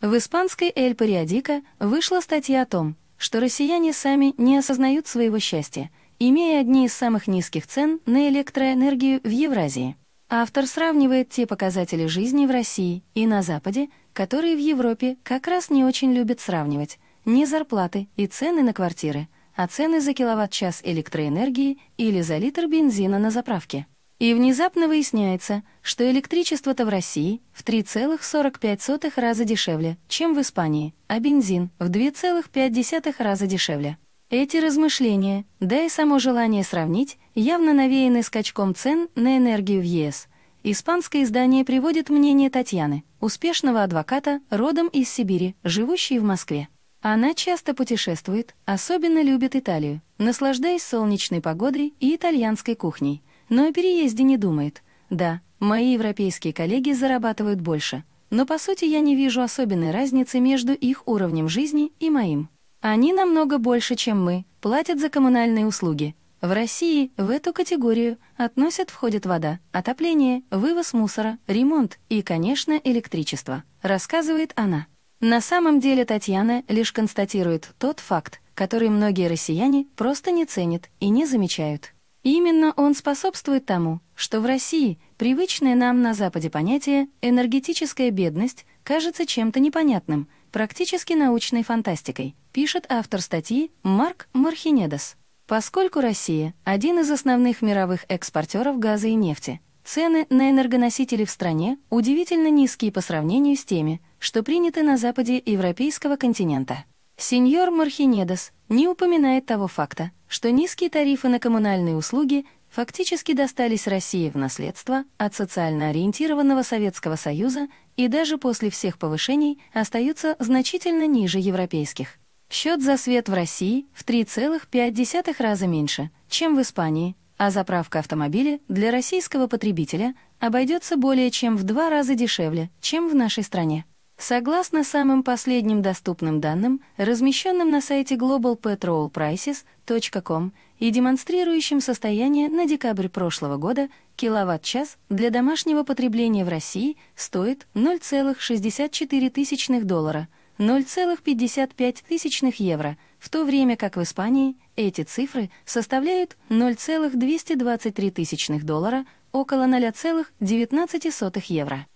В испанской «Эль Париадика» вышла статья о том, что россияне сами не осознают своего счастья, имея одни из самых низких цен на электроэнергию в Евразии. Автор сравнивает те показатели жизни в России и на Западе, которые в Европе как раз не очень любят сравнивать, не зарплаты и цены на квартиры, а цены за киловатт-час электроэнергии или за литр бензина на заправке. И внезапно выясняется, что электричество-то в России в 3,45 раза дешевле, чем в Испании, а бензин в 2,5 раза дешевле. Эти размышления, да и само желание сравнить, явно навеяны скачком цен на энергию в ЕС. Испанское издание приводит мнение Татьяны, успешного адвоката, родом из Сибири, живущей в Москве. Она часто путешествует, особенно любит Италию, наслаждаясь солнечной погодой и итальянской кухней – но о переезде не думает. Да, мои европейские коллеги зарабатывают больше, но по сути я не вижу особенной разницы между их уровнем жизни и моим. Они намного больше, чем мы, платят за коммунальные услуги. В России в эту категорию относят входит вода, отопление, вывоз мусора, ремонт и, конечно, электричество, рассказывает она. На самом деле Татьяна лишь констатирует тот факт, который многие россияне просто не ценят и не замечают. Именно он способствует тому, что в России привычное нам на Западе понятие «энергетическая бедность» кажется чем-то непонятным, практически научной фантастикой, пишет автор статьи Марк Мархинедас. Поскольку Россия – один из основных мировых экспортеров газа и нефти, цены на энергоносители в стране удивительно низкие по сравнению с теми, что приняты на западе европейского континента. Сеньор Мархинедос не упоминает того факта, что низкие тарифы на коммунальные услуги фактически достались России в наследство от социально ориентированного Советского Союза и даже после всех повышений остаются значительно ниже европейских. Счет за свет в России в 3,5 раза меньше, чем в Испании, а заправка автомобиля для российского потребителя обойдется более чем в два раза дешевле, чем в нашей стране. Согласно самым последним доступным данным, размещенным на сайте globalpetrolprices.com и демонстрирующим состояние на декабрь прошлого года, киловатт-час для домашнего потребления в России стоит 0,64 доллара, 0,55 евро, в то время как в Испании эти цифры составляют 0,223 доллара, около 0,19 евро.